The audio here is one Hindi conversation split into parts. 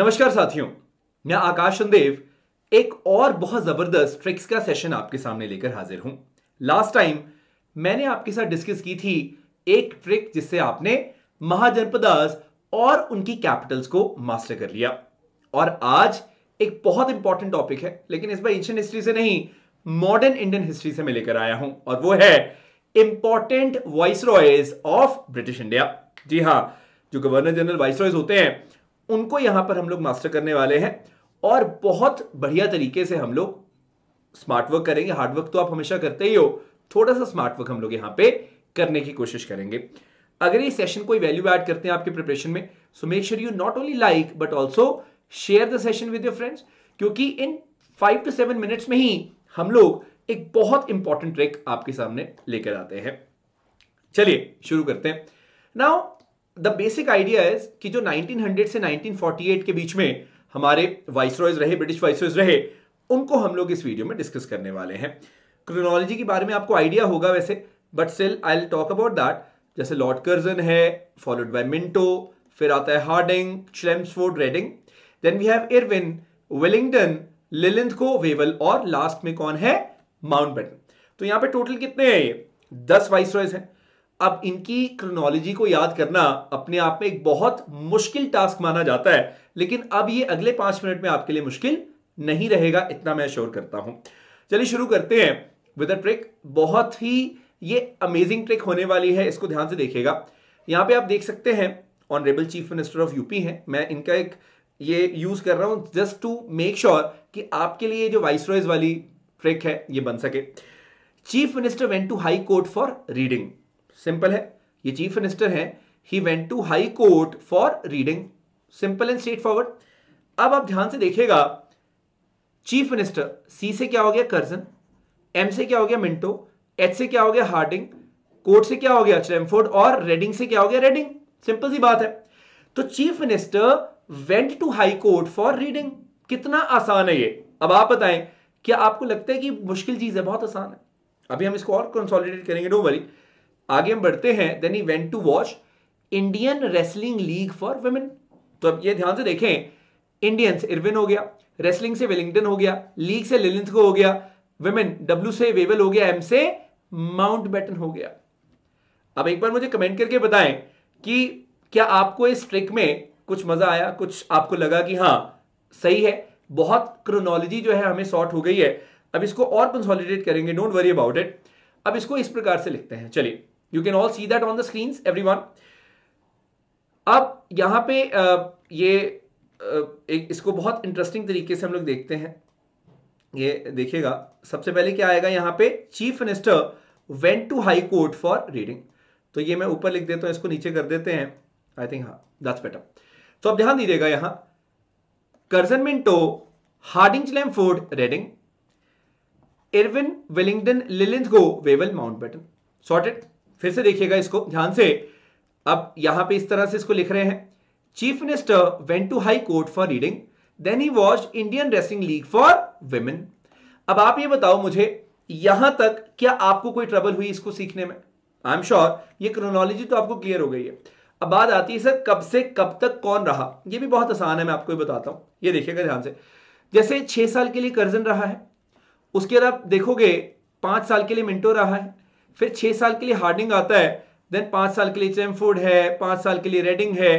नमस्कार साथियों मैं आकाश चंदेव एक और बहुत जबरदस्त ट्रिक्स का सेशन आपके सामने लेकर हाजिर हूं लास्ट टाइम मैंने आपके साथ डिस्कस की थी एक ट्रिक जिससे आपने महाजनपदास और उनकी कैपिटल्स को मास्टर कर लिया और आज एक बहुत इंपॉर्टेंट टॉपिक है लेकिन इस बार एंशियंट हिस्ट्री से नहीं मॉडर्न इंडियन हिस्ट्री से मैं लेकर आया हूं और वो है important viceroys of British India जी हाँ जो गवर्नर जनरल वाइस रॉयज होते हैं उनको यहां पर हम लोग मास्टर करने वाले हैं और बहुत बढ़िया तरीके से हम लोग स्मार्ट वर्क करेंगे हार्ड वर्क तो आप हमेशा करते ही हो थोड़ा सा स्मार्ट वर्क हम लोग यहां पे करने की कोशिश करेंगे अगर ये सेशन कोई वैल्यू ऐड करते हैं आपके प्रिपरेशन में so make sure you not only like but also share the session with your friends क्योंकि in five to seven minutes में ही हम लोग एक बहुत इंपॉर्टेंट ट्रिक आपके सामने लेकर आते हैं चलिए शुरू करते हैं now the basic idea is कि जो 1900 से 1948 के बीच में हमारे वाइसरॉयज रहे ब्रिटिश वाइसरॉयज रहे उनको हम लोग इस वीडियो में डिस्कस करने वाले हैं क्रोनोलॉजी के बारे में आपको आइडिया होगा वैसे but still I talk about that जैसे लॉर्ड कर्जन है फॉलोड बाय मिंटो फिर आता है Hardinge Chelmsford Reading then we have Irwin Willingdon Linlithgow Wavell और लास्ट में कौन है माउंट बेटन तो यहां पे टोटल कितने हैं ये दस वाइस रॉयज हैं अब इनकी क्रोनोलॉजी को याद करना अपने आप में एक बहुत मुश्किल टास्क माना जाता है लेकिन अब ये अगले पांच मिनट में आपके लिए मुश्किल नहीं रहेगा इतना मैं श्योर करता हूं चलिए शुरू करते हैं विद ट्रिक बहुत ही ये अमेजिंग ट्रिक होने वाली है इसको ध्यान से देखेगा यहां पे आप देख सकते हैं honourable chief minister of UP हैं मैं इनका एक ये यूज कर रहा हूं जस्ट टू मेक श्योर कि आपके लिए जो वाइस वाली ट्रिक है ये बन सके chief minister went to high court for reading simple है ये चीफ मिनिस्टर है he went to high court for reading simple and straightforward अब आप ध्यान से देखिएगा चीफ मिनिस्टर सी से क्या हो गया कर्जन एम से क्या हो गया मिंटो एच से क्या हो गया हार्डिंग कोर्ट से क्या हो गया चैमफोर्ड और रेडिंग से क्या हो गया रेडिंग सिंपल सी बात है तो chief minister went to high court for reading कितना आसान है ये अब आप बताएं क्या आपको लगता है कि मुश्किल चीज है बहुत आसान है अभी हम इसको और कंसोलिडेट करेंगे डो वरी आगे हम बढ़ते हैं then he went to watch Indian wrestling league for women तो अब ये ध्यान से देखें इंडियन से इरविन हो गया रेसलिंग से वेलिंगटन हो गया लीग से लिलिंथ को हो गया वुमेन डब्ल्यू से वेवल हो गया एम से माउंट बैटन हो गया अब एक बार मुझे कमेंट करके बताएं कि क्या आपको इस ट्रिक में कुछ मजा आया कुछ आपको लगा कि हाँ सही है बहुत क्रोनोलॉजी जो है हमें सॉर्ट हो गई है अब इसको और कंसोलिडेट करेंगे डोंट वरी अबाउट इट अब इसको इस प्रकार से लिखते हैं चलिए you can all see that on the screen everyone अब यहां पे ये एक इसको बहुत इंटरेस्टिंग तरीके से हम लोग देखते हैं ये देखिएगा सबसे पहले क्या आएगा यहाँ पे chief minister went to high court for reading तो ये मैं ऊपर लिख देता हूं इसको नीचे कर देते हैं आई थिंक हाँ दैट्स बेटर तो अब ध्यान दीजिएगा यहां Curzon Minto Hardinge ford Reading Irwin Willingdon Linlithgow Wavell Mountbatten sorted फिर से देखिएगा इसको ध्यान से अब यहां पे इस तरह से इसको लिख रहे हैं chief minister went to high court for reading then he watch Indian racing league for women अब आप ये बताओ मुझे यहां तक क्या आपको कोई ट्रबल हुई इसको सीखने में आई एम श्योर ये क्रोनोलॉजी तो आपको क्लियर हो गई है अब बात आती है सर कब से कब तक कौन रहा ये भी बहुत आसान है मैं आपको बताता हूं ये देखिएगा ध्यान से जैसे छह साल के लिए कर्जन रहा है उसके बाद आप देखोगे पांच साल के लिए मिंटो रहा है फिर छह साल के लिए हार्डिंग आता है देन पांच साल के लिए चैमफोर्ड है पांच साल के लिए रेडिंग है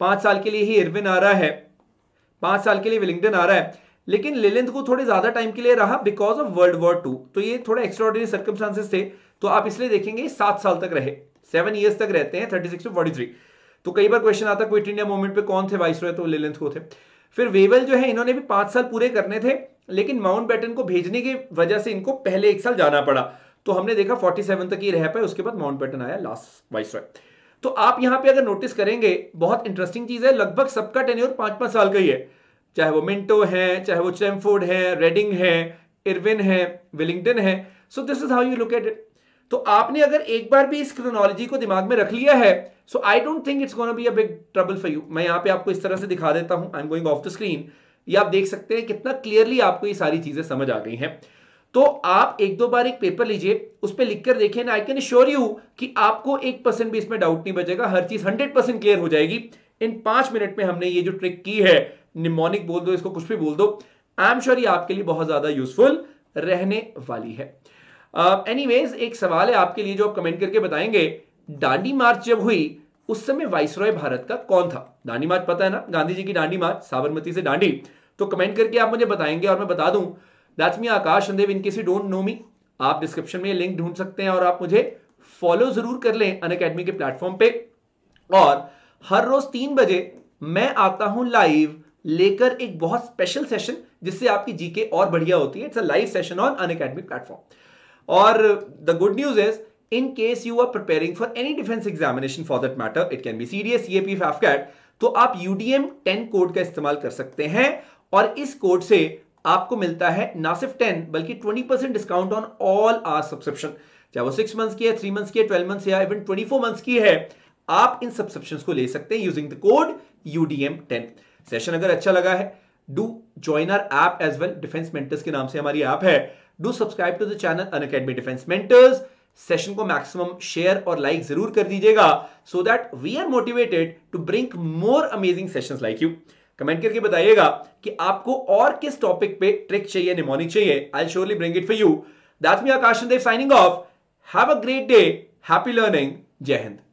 पांच साल के लिए ही इरविन आ रहा है पांच साल के लिए विलिंगटन आ रहा है लेकिन लिलिंद को थोड़े ज़्यादा टाइम के लिए रहा because of World War two तो ये थोड़ा एक्स्ट्रॉर्डिनरी सर्कमस्टांसेस थे तो आप इसलिए देखेंगे सात साल तक रहे सेवन ईयर्स तक रहते हैं thirty six to forty three तो कई बार क्वेश्चन आता क्विट इंडिया मूवमेंट पे कौन थे वाइस तो लिलिंथ को थे फिर वेवल जो है इन्होंने भी पांच साल पूरे करने थे लेकिन माउंट बैटन को भेजने की वजह से इनको पहले एक साल जाना पड़ा तो हमने देखा 47 तक ये रह पाए उसके बाद माउंट बैटन आया लास्ट वाइस रॉय तो आप यहां पे अगर नोटिस करेंगे बहुत इंटरेस्टिंग चीज है लगभग सबका टेन्योर पांच पांच साल का ही है चाहे वो मिंटो है चाहे वो चैमफोर्ड है रेडिंग है इरविन है विलिंगटन है so this is how you look at it तो आपने अगर एक बार भी इस क्रोनोलॉजी को दिमाग में रख लिया है so I don't think it's gonna be a big trouble for you मैं यहां पे आपको इस तरह से दिखा देता हूं I am going of the screen ये आप देख सकते हैं कितना क्लियरली आपको ये सारी चीजें समझ आ गई हैं तो आप एक दो बार एक पेपर लीजिए उस पर लिख कर देखिए ना आई कैन श्योर यू कि आपको एक परसेंट भी इसमें डाउट नहीं बचेगा हर चीज हंड्रेड परसेंट क्लियर हो जाएगी इन पांच मिनट में हमने ये जो ट्रिक की है निमोनिक बोल दो इसको कुछ भी बोल दो आई एम श्योर ये आपके लिए बहुत ज्यादा यूजफुल रहने वाली है एनी uh, एक सवाल है आपके लिए जो आप कमेंट करके बताएंगे डांडी मार्च जब हुई उस समय वाइसरॉय भारत का कौन था डांडी मार्च पता है ना गांधी जी की डांडी मार्च साबरमती से डांडी तो कमेंट करके आप मुझे बताएंगे और मैं बता दूं that's me Akash Chandev in case you don't know me आप डिस्क्रिप्शन में लिंक ढूंढ सकते हैं और आप मुझे फॉलो जरूर कर लें अन अकेडमी के प्लेटफॉर्म पे और हर रोज तीन बजे मैं आता हूं लाइव लेकर एक बहुत स्पेशल सेशन जिससे आपकी जीके और बढ़िया होती है it's a live session on Unacademy platform और the good news is in case you are preparing for any defence examination for that matter it can be CDS CAPF AFCAT तो आप यूडीएम टेन कोड का इस्तेमाल कर सकते हैं और इस कोड से आपको मिलता है ना सिर्फ टेन बल्कि twenty percent discount on all our subscription चाहे वो सिक्स मंथ्स की है थ्री मंथ्स की है ट्वेल्व मंथ्स या इवन ट्वेंटी फोर मंथ्स की है आप इन सब्सक्रिप्शन को ले सकते हैं using the code UDM ten session अगर अच्छा लगा है do join our app as well defence mentors के नाम से हमारी ऐप है do subscribe to the channel Unacademy defence mentors session को मैक्सिमम शेयर और लाइक जरूर कर दीजिएगा so that we are motivated to bring more amazing sessions like you comment करके बताइएगा कि आपको और किस टॉपिक पे ट्रिक चाहिए निमोनिक चाहिए I surely bring it for you that's me Akashan Dev signing off have a great day happy learning जय हिंद